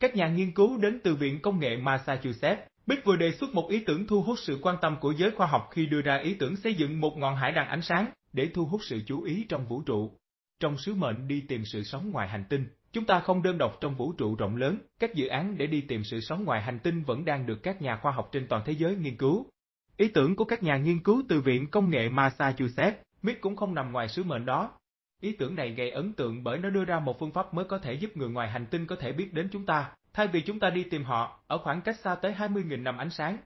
Các nhà nghiên cứu đến từ Viện Công nghệ Massachusetts, Bích vừa đề xuất một ý tưởng thu hút sự quan tâm của giới khoa học khi đưa ra ý tưởng xây dựng một ngọn hải đăng ánh sáng để thu hút sự chú ý trong vũ trụ. Trong sứ mệnh đi tìm sự sống ngoài hành tinh, chúng ta không đơn độc trong vũ trụ rộng lớn, các dự án để đi tìm sự sống ngoài hành tinh vẫn đang được các nhà khoa học trên toàn thế giới nghiên cứu. Ý tưởng của các nhà nghiên cứu từ Viện Công nghệ Massachusetts, MIT cũng không nằm ngoài sứ mệnh đó, Ý tưởng này gây ấn tượng bởi nó đưa ra một phương pháp mới có thể giúp người ngoài hành tinh có thể biết đến chúng ta, thay vì chúng ta đi tìm họ ở khoảng cách xa tới 20.000 năm ánh sáng.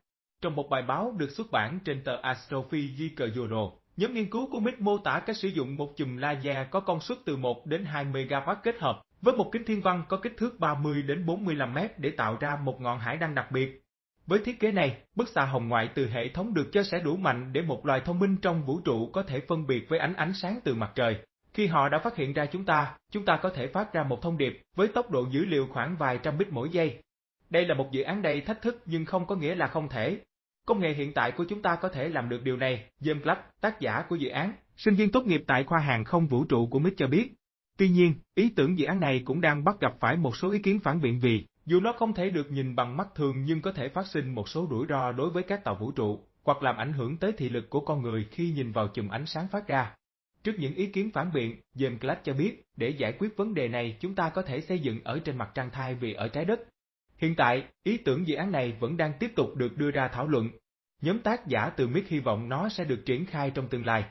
Trong một bài báo được xuất bản trên tờ Astrophysical Journal, nhóm nghiên cứu của MIT mô tả cách sử dụng một chùm laser có công suất từ 1 đến 2 MW kết hợp với một kính thiên văn có kích thước 30 đến 45 mét để tạo ra một ngọn hải đăng đặc biệt. Với thiết kế này, bức xạ hồng ngoại từ hệ thống được cho sẽ đủ mạnh để một loài thông minh trong vũ trụ có thể phân biệt với ánh ánh sáng từ mặt trời. Khi họ đã phát hiện ra chúng ta, chúng ta có thể phát ra một thông điệp với tốc độ dữ liệu khoảng vài trăm bit mỗi giây. Đây là một dự án đầy thách thức nhưng không có nghĩa là không thể. Công nghệ hiện tại của chúng ta có thể làm được điều này, James Black, tác giả của dự án, sinh viên tốt nghiệp tại khoa hàng không vũ trụ của MIT cho biết. Tuy nhiên, ý tưởng dự án này cũng đang bắt gặp phải một số ý kiến phản biện vì, dù nó không thể được nhìn bằng mắt thường nhưng có thể phát sinh một số rủi ro đối với các tàu vũ trụ, hoặc làm ảnh hưởng tới thị lực của con người khi nhìn vào chùm ánh sáng phát ra. Trước những ý kiến phản biện, James Clark cho biết, để giải quyết vấn đề này chúng ta có thể xây dựng ở trên mặt trăng thay vì ở trái đất. Hiện tại, ý tưởng dự án này vẫn đang tiếp tục được đưa ra thảo luận. Nhóm tác giả từ Mick hy vọng nó sẽ được triển khai trong tương lai.